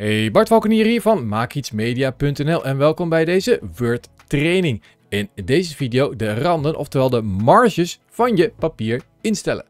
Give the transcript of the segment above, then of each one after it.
Hey, Bart Valkenier hier van maakietsmedia.nl en welkom bij deze Word training. In deze video de randen, oftewel de marges van je papier instellen.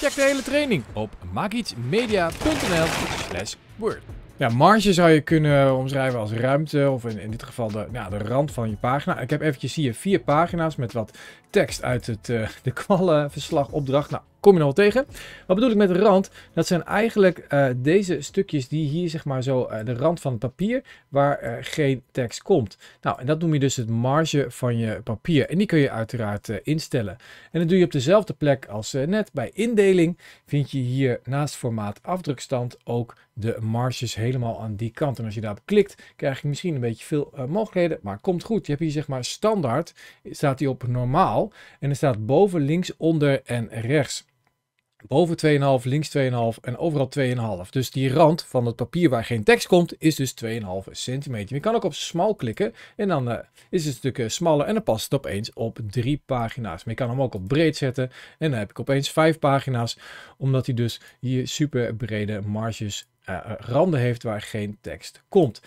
Check de hele training op maakietsmedia.nl slash Word. Ja, marge zou je kunnen omschrijven als ruimte, of in, dit geval de, ja, de rand van je pagina. Ik heb eventjes hier vier pagina's met wat tekst uit het, uh, de kwallenverslag opdracht. Nou, kom je nou wel tegen. Wat bedoel ik met de rand? Dat zijn eigenlijk eh, deze stukjes die hier zeg maar zo eh, de rand van het papier waar uh, geen tekst komt. Nou, en dat noem je dus het marge van je papier. En die kun je uiteraard instellen. En dat doe je op dezelfde plek als net bij indeling. Vind je hier naast formaat afdrukstand ook de marges heen helemaal aan die kant. En als je daarop klikt, krijg je misschien een beetje veel eh, mogelijkheden. Maar komt goed. Je hebt hier zeg maar standaard, staat hij op normaal. En er staat boven, links, onder en rechts. Boven 2,5, links 2,5 en overal 2,5. Dus die rand van het papier waar geen tekst komt, is dus 2,5 centimeter. Je kan ook op smal klikken en dan eh, is het een stuk eh, smaller en dan past het opeens op drie pagina's. Maar je kan hem ook op breed zetten en dan heb ik opeens vijf pagina's, omdat hij dus hier super brede marges eh, randen heeft waar geen tekst komt.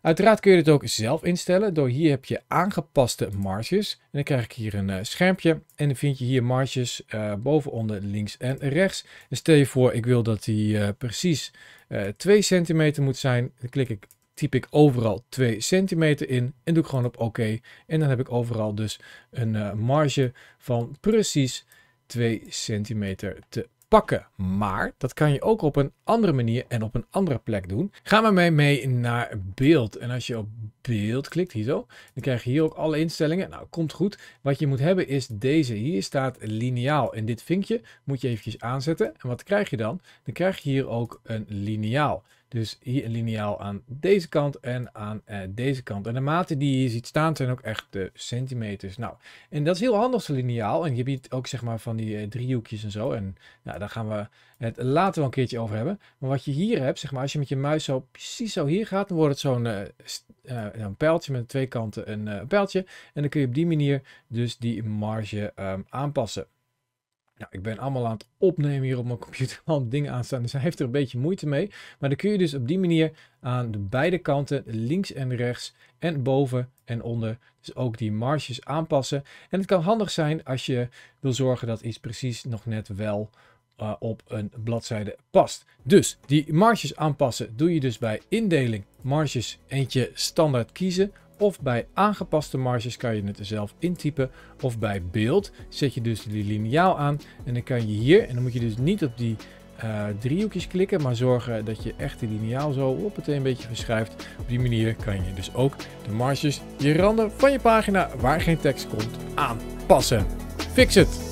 Uiteraard kun je dit ook zelf instellen. Door hier heb je aangepaste marges. En dan krijg ik hier een eh, schermpje. En dan vind je hier marges uh, eh, bovenonder links en rechts. stel je voor ik wil dat die precies uh, 2 centimeter moet zijn. Dan klik ik, typ ik overal 2 centimeter in. En doe ik gewoon op oké. En dan heb ik overal dus een marge van precies 2 centimeter te pakken. Maar dat kan je ook op een andere manier en op een andere plek doen. Ga maar mee, mee naar beeld. En als je op beeld klikt, hier zo, dan krijg je hier ook alle instellingen. Nou, komt goed. Wat je moet hebben is deze. Hier staat lineaal. En dit vinkje moet je eventjes aanzetten. En wat krijg je dan? Dan krijg je hier ook een lineaal. Dus hier een liniaal aan deze kant en aan eh, deze kant. En de maten die je hier ziet staan zijn ook echt de centimeters. Nou, en dat is heel handig zo'n liniaal. En je biedt ook zeg maar van die eh, driehoekjes en zo. En nou, daar gaan we het later wel een keertje over hebben. Maar wat je hier hebt, zeg maar, als je met je muis zo precies zo hier gaat, dan wordt het zo'n een eh, pijltje met twee kanten een pijltje. En dan kun je op die manier dus die marge ehm, aanpassen. Nou, ik ben allemaal aan het opnemen hier op mijn computer. Al dingen aanstaan. Dus hij heeft er een beetje moeite mee. Maar dan kun je dus op die manier aan de beide kanten, links en rechts, en boven en onder, dus ook die marges aanpassen. En het kan handig zijn als je wil zorgen dat iets precies nog net wel eh, op een bladzijde past. Dus die marges aanpassen doe je dus bij indeling marges eentje standaard kiezen of bij aangepaste marges kan je het er zelf intypen of bij beeld zet je dus die liniaal aan en dan kan je hier en dan moet je dus niet op die eh, driehoekjes klikken maar zorgen dat je echt de liniaal zo op het een beetje verschuift op die manier kan je dus ook de marges je randen van je pagina waar geen tekst komt aanpassen fix het